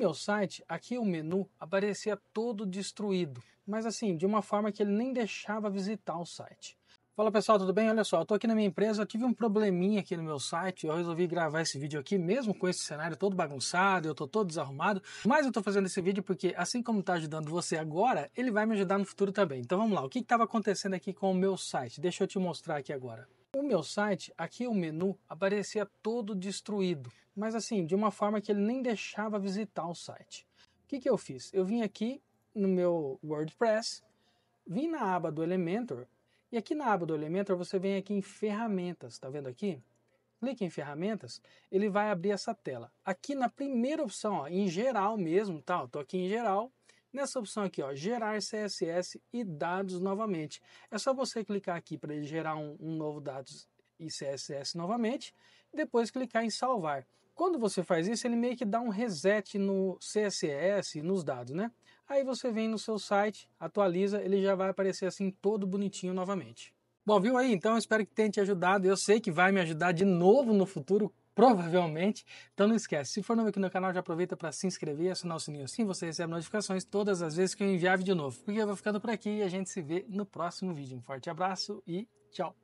meu site, aqui o menu aparecia todo destruído, mas assim, de uma forma que ele nem deixava visitar o site. Fala pessoal, tudo bem? Olha só, eu tô aqui na minha empresa, eu tive um probleminha aqui no meu site, eu resolvi gravar esse vídeo aqui mesmo com esse cenário todo bagunçado, eu tô todo desarrumado, mas eu tô fazendo esse vídeo porque assim como tá ajudando você agora, ele vai me ajudar no futuro também. Então vamos lá, o que estava acontecendo aqui com o meu site? Deixa eu te mostrar aqui agora. O meu site, aqui o menu, aparecia todo destruído, mas assim, de uma forma que ele nem deixava visitar o site. O que, que eu fiz? Eu vim aqui no meu WordPress, vim na aba do Elementor, e aqui na aba do Elementor você vem aqui em ferramentas, tá vendo aqui? Clique em ferramentas, ele vai abrir essa tela. Aqui na primeira opção, ó, em geral mesmo, tá? Eu tô aqui em geral, Nessa opção aqui, ó, gerar CSS e dados novamente. É só você clicar aqui para ele gerar um, um novo dados e CSS novamente, e depois clicar em salvar. Quando você faz isso, ele meio que dá um reset no CSS, nos dados, né? Aí você vem no seu site, atualiza, ele já vai aparecer assim todo bonitinho novamente. Bom, viu aí? Então, espero que tenha te ajudado. Eu sei que vai me ajudar de novo no futuro provavelmente. Então não esquece, se for novo aqui no canal, já aproveita para se inscrever e assinar o sininho. Assim você recebe notificações todas as vezes que eu enviar vídeo novo. Porque eu vou ficando por aqui e a gente se vê no próximo vídeo. Um forte abraço e tchau!